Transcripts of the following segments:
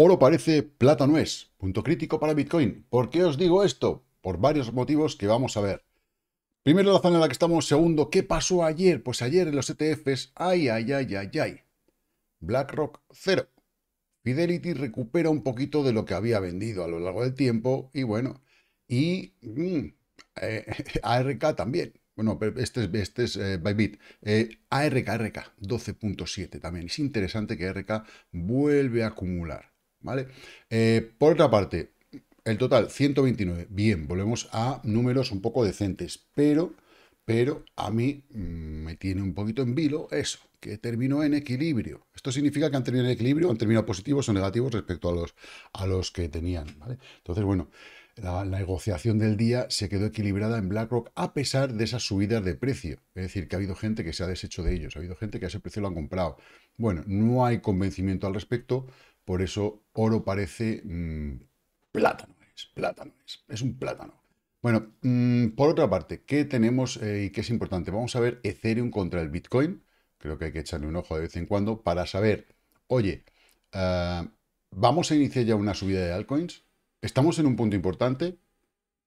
Oro parece, plata no es. Punto crítico para Bitcoin. ¿Por qué os digo esto? Por varios motivos que vamos a ver. Primero, la zona en la que estamos. Segundo, ¿qué pasó ayer? Pues ayer en los ETFs, ay, ay, ay, ay, ay. BlackRock, cero. Fidelity recupera un poquito de lo que había vendido a lo largo del tiempo y bueno, y mm, eh, ARK también. Bueno, este es, este es eh, Bybit. ARK, ARK, 12.7 también. Es interesante que ARK vuelve a acumular. ¿vale? Eh, por otra parte, el total 129. Bien, volvemos a números un poco decentes, pero, pero a mí mm, me tiene un poquito en vilo eso, que terminó en equilibrio. Esto significa que han terminado en equilibrio, han terminado positivos o negativos respecto a los, a los que tenían, Entonces, bueno, la, la, negociación del día se quedó equilibrada en BlackRock a pesar de esas subidas de precio. Es decir, que ha habido gente que se ha deshecho de ellos, ha habido gente que a ese precio lo han comprado. Bueno, no hay convencimiento al respecto, por eso oro parece mm, plátano, es plátano, es, es un plátano. Bueno, mm, por otra parte, ¿qué tenemos eh, y qué es importante? Vamos a ver Ethereum contra el Bitcoin. Creo que hay que echarle un ojo de vez en cuando para saber, oye, ah, ¿vamos a iniciar ya una subida de altcoins? ¿Estamos en un punto importante?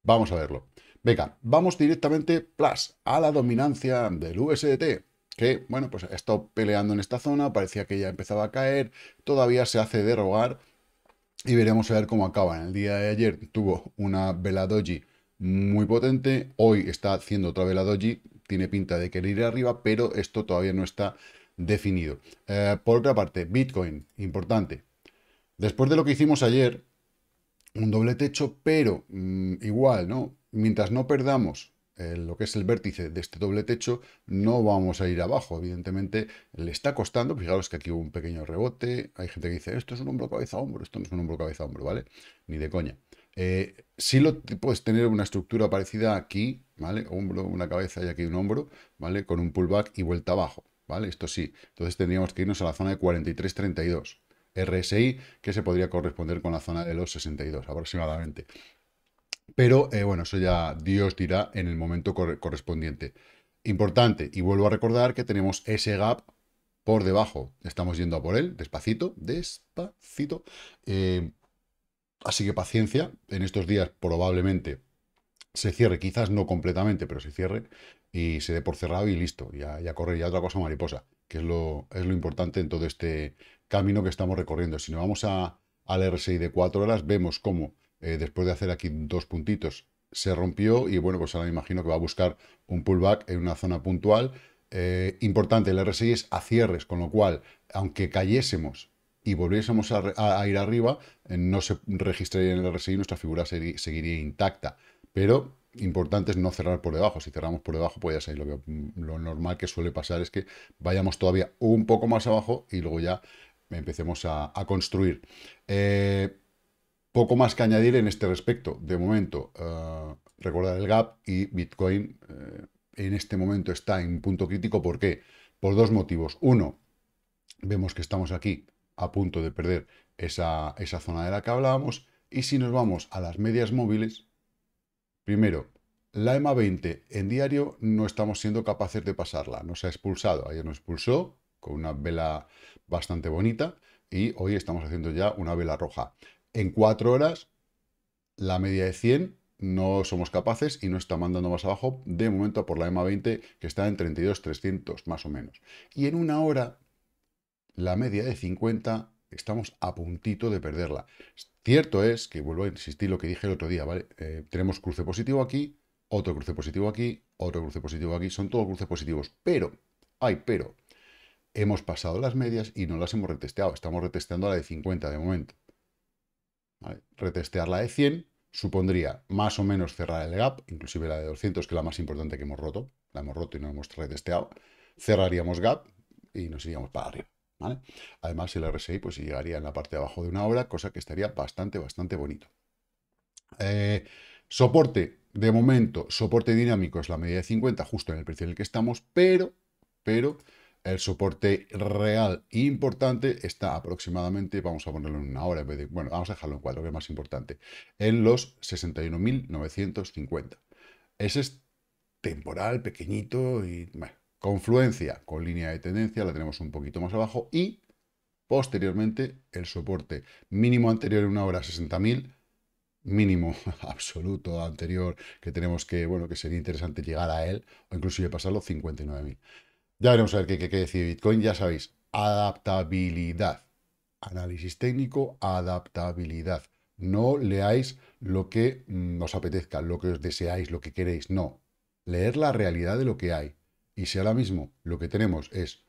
Vamos a verlo. Venga, vamos directamente plus, a la dominancia del USDT que, bueno, pues ha estado peleando en esta zona, parecía que ya empezaba a caer, todavía se hace derogar y veremos a ver cómo acaba. En el día de ayer tuvo una vela doji muy potente, hoy está haciendo otra vela doji, tiene pinta de querer ir arriba, pero esto todavía no está definido. Eh, por otra parte, Bitcoin, importante. Después de lo que hicimos ayer, un doble techo, pero mm, igual, ¿no? Mientras no perdamos eh, lo que es el vértice de este doble techo, no vamos a ir abajo. Evidentemente, le está costando. Fijaros que aquí hubo un pequeño rebote. Hay gente que dice, esto es un hombro cabeza-hombro. Esto no es un hombro cabeza-hombro, ¿vale? Ni de coña. Eh, si lo puedes tener una estructura parecida aquí, ¿vale? Hombro, una cabeza y aquí un hombro, ¿vale? Con un pullback y vuelta abajo, ¿vale? Esto sí. Entonces tendríamos que irnos a la zona de 43.32. RSI, que se podría corresponder con la zona de los 62 aproximadamente. Pero eh, bueno, eso ya Dios dirá en el momento correspondiente. Importante, y vuelvo a recordar que tenemos ese gap por debajo. Estamos yendo a por él, despacito, despacito. Eh, así que paciencia, en estos días probablemente se cierre, quizás no completamente, pero se cierre y se dé por cerrado y listo, ya, ya corre ya otra cosa mariposa, que es lo, es lo importante en todo este camino que estamos recorriendo. Si nos vamos a, al RSI de 4 horas, vemos cómo eh, después de hacer aquí dos puntitos, se rompió y bueno, pues ahora me imagino que va a buscar un pullback en una zona puntual. Eh, importante, el RSI es a cierres, con lo cual, aunque cayésemos y volviésemos a, ir arriba, eh, no se registraría en el RSI, nuestra figura seguiría intacta. Pero importante es no cerrar por debajo. Si cerramos por debajo, pues ya sabéis, lo, mm, lo normal que suele pasar es que vayamos todavía un poco más abajo y luego ya empecemos a, construir. Poco más que añadir en este respecto. De momento, eh, recordar el gap y Bitcoin eh, en este momento está en punto crítico. ¿Por qué? Por dos motivos. Uno, vemos que estamos aquí a punto de perder esa, esa zona de la que hablábamos. Y si nos vamos a las medias móviles, primero, la EMA 20 en diario no estamos siendo capaces de pasarla. Nos ha expulsado. Ayer nos expulsó con una vela bastante bonita y hoy estamos haciendo ya una vela roja en cuatro horas, la media de 100 no somos capaces y no está mandando más abajo de momento por la EMA 20 que está en 32.300 más o menos. Y en una hora, la media de 50 estamos a puntito de perderla. Cierto es que, vuelvo a insistir lo que dije el otro día, ¿vale? Eh, tenemos cruce positivo aquí, otro cruce positivo aquí, otro cruce positivo aquí, son todos cruces positivos, pero, ay, pero, hemos pasado las medias y no las hemos retesteado, estamos retesteando a la de 50 de momento. Retestear la de 100 supondría más o menos cerrar el gap, inclusive la de 200, que es la más importante que hemos roto, la hemos roto y no hemos retesteado, cerraríamos gap y nos iríamos para arriba. ¿vale? Además, el RSI pues, llegaría en la parte de abajo de una obra, cosa que estaría bastante, bastante bonito. Eh, soporte, de momento, soporte dinámico es la media de 50, justo en el precio en el que estamos, pero, pero el soporte real importante está aproximadamente, vamos a ponerlo en una hora, bueno, vamos a dejarlo en cuatro, que es más importante, en los 61.950. Ese es temporal, pequeñito y... Bueno, confluencia con línea de tendencia, la tenemos un poquito más abajo y posteriormente el soporte mínimo anterior en una hora 60.000 mínimo absoluto anterior que tenemos que, bueno, que sería interesante llegar a él o inclusive pasarlo 59.000. Ya veremos a ver qué, qué, Bitcoin. Ya sabéis, adaptabilidad. Análisis técnico, adaptabilidad. No leáis lo que mm, os apetezca, lo que os deseáis, lo que queréis. No. Leer la realidad de lo que hay. Y si ahora mismo lo que tenemos es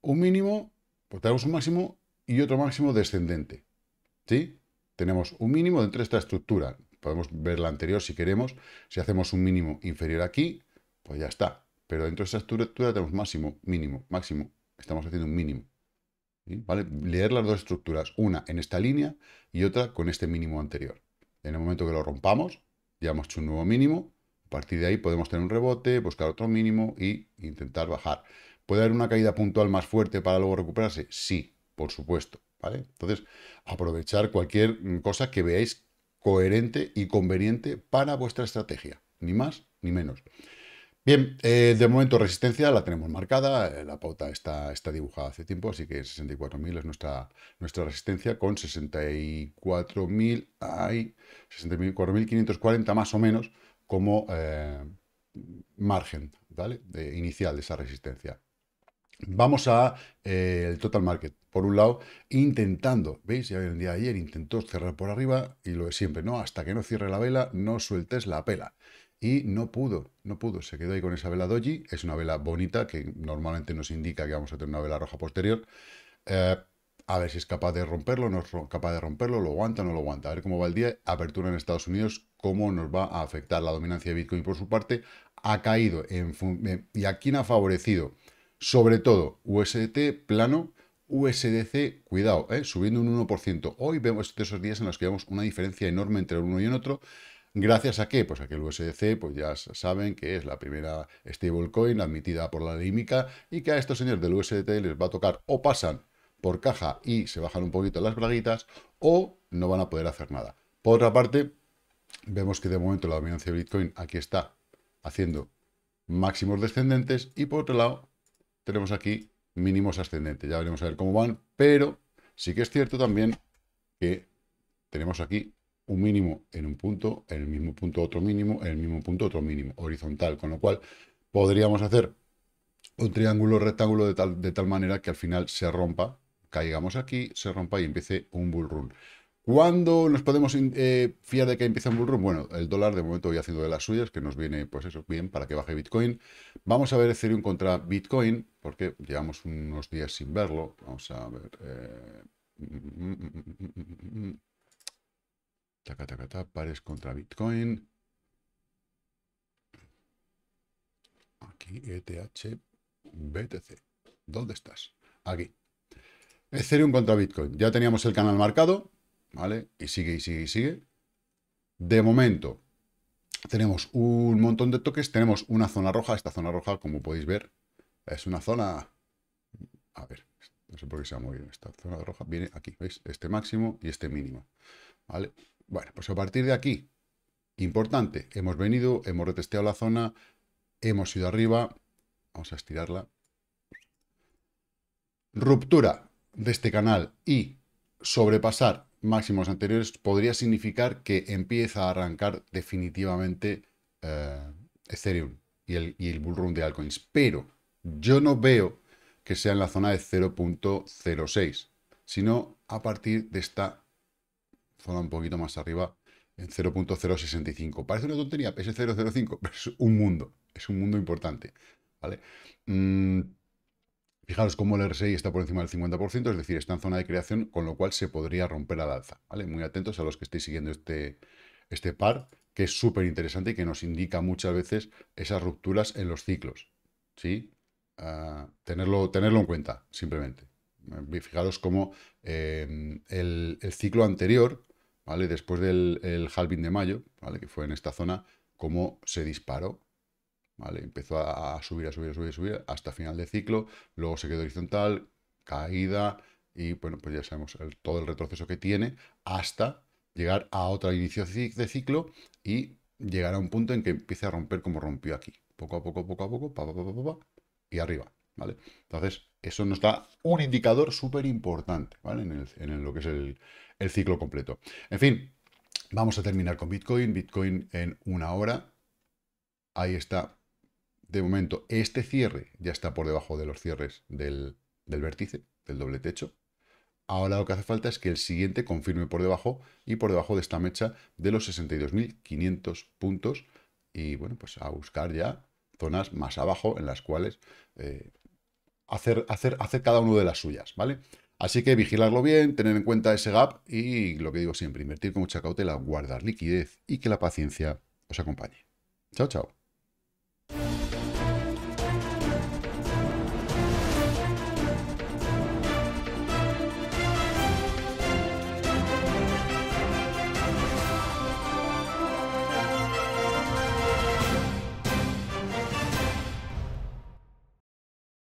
un mínimo, pues tenemos un máximo y otro máximo descendente. ¿Sí? Tenemos un mínimo dentro de esta estructura. Podemos ver la anterior si queremos. Si hacemos un mínimo inferior aquí, pues ya está. Pero dentro de esa estructura tenemos máximo, mínimo, máximo. Estamos haciendo un mínimo. ¿Vale? Leer las dos estructuras, una en esta línea y otra con este mínimo anterior. En el momento que lo rompamos, ya hemos hecho un nuevo mínimo. A partir de ahí podemos tener un rebote, buscar otro mínimo e intentar bajar. ¿Puede haber una caída puntual más fuerte para luego recuperarse? Sí, por supuesto. ¿vale? Entonces, aprovechar cualquier cosa que veáis coherente y conveniente para vuestra estrategia, ni más ni menos. Bien, eh, de momento resistencia la tenemos marcada, eh, la pauta está, está dibujada hace tiempo, así que 64.000 es nuestra, nuestra resistencia con 64.000, 64.540 más o menos como eh, margen de, inicial de esa resistencia. Vamos a el total market. Por un lado, intentando, veis, ya el día ayer intentó cerrar por arriba y lo de siempre, ¿no? Hasta que no cierre la vela, no sueltes la pela y no pudo, no pudo. Se quedó ahí con esa vela doji. Es una vela bonita que normalmente nos indica que vamos a tener una vela roja posterior. Eh, a ver si es capaz de romperlo, no es capaz de romperlo, lo aguanta o no lo aguanta. A ver cómo va el día. Apertura en Estados Unidos, cómo nos va a afectar la dominancia de Bitcoin por su parte. Ha caído en eh, y a quién ha favorecido. Sobre todo USDT plano, USDC, cuidado, eh, subiendo un 1%. Hoy vemos esos días en los que vemos una diferencia enorme entre el uno y el otro. ¿Gracias a qué? Pues a que el USDC, pues ya saben que es la primera stablecoin admitida por la límica y que a estos señores del USDT les va a tocar o pasan por caja y se bajan un poquito las braguitas o no van a poder hacer nada. Por otra parte, vemos que de momento la dominancia de Bitcoin aquí está haciendo máximos descendentes y por otro lado tenemos aquí mínimos ascendentes. Ya veremos a ver cómo van, pero sí que es cierto también que tenemos aquí un mínimo en un punto, en el mismo punto otro mínimo, en el mismo punto otro mínimo, horizontal, con lo cual podríamos hacer un triángulo rectángulo de tal, de tal manera que al final se rompa, caigamos aquí, se rompa y empiece un bull run. ¿Cuándo nos podemos eh, fiar de que empiece un bull run? Bueno, el dólar de momento voy haciendo de las suyas, que nos viene, pues eso, bien, para que baje Bitcoin. Vamos a ver Ethereum contra Bitcoin, porque llevamos unos días sin verlo. Vamos a ver... Eh, mm, mm, mm, Taca, taca, taca, pares contra Bitcoin. Aquí, ETH, BTC. ¿Dónde estás? Aquí. Ethereum contra Bitcoin. Ya teníamos el canal marcado, ¿vale? Y sigue, y sigue, y sigue. De momento, tenemos un montón de toques. Tenemos una zona roja. Esta zona roja, como podéis ver, es una zona... A ver, no sé por qué se va a esta zona roja. Viene aquí, ¿veis? Este máximo y este mínimo. ¿Vale? Bueno, pues a partir de aquí, importante, hemos venido, hemos retesteado la zona, hemos ido arriba, vamos a estirarla. Ruptura de este canal y sobrepasar máximos anteriores podría significar que empieza a arrancar definitivamente eh, Ethereum y el, y bullrun de altcoins. Pero yo no veo que sea en la zona de 0.06, sino a partir de esta zona un poquito más arriba, en 0.065. Parece una tontería, ps 005, pero es un mundo, es un mundo importante, ¿vale? Mm, fijaros cómo el RSI está por encima del 50%, es decir, está en zona de creación, con lo cual se podría romper al alza, ¿vale? Muy atentos a los que estéis siguiendo este, este par, que es súper interesante y que nos indica muchas veces esas rupturas en los ciclos, ¿sí? Ah, tenerlo, tenerlo en cuenta, simplemente. Fijaros cómo eh, el ciclo anterior, Después del halving de mayo, Que fue en esta zona, cómo se disparó, Empezó a, subir, a subir, a subir, a subir, hasta final de ciclo, luego se quedó horizontal, caída, y bueno, pues ya sabemos todo el retroceso que tiene, hasta llegar a otro inicio de ciclo y llegar a un punto en que empiece a romper como rompió aquí. Poco a poco, poco a poco, pa, pa, pa, y arriba. Entonces, eso nos da un indicador súper importante, En, lo que es el, ciclo completo. En fin, vamos a terminar con Bitcoin. Bitcoin en una hora. Ahí está. De momento, este cierre ya está por debajo de los cierres del, vértice, del doble techo. Ahora lo que hace falta es que el siguiente confirme por debajo y por debajo de esta mecha de los 62.500 puntos. Y bueno, pues a buscar ya zonas más abajo en las cuales eh, hacer, hacer, hacer cada uno de las suyas, ¿vale? Así que vigilarlo bien, tener en cuenta ese gap y lo que digo siempre, invertir con mucha cautela, guardar liquidez y que la paciencia os acompañe. Chao, chao.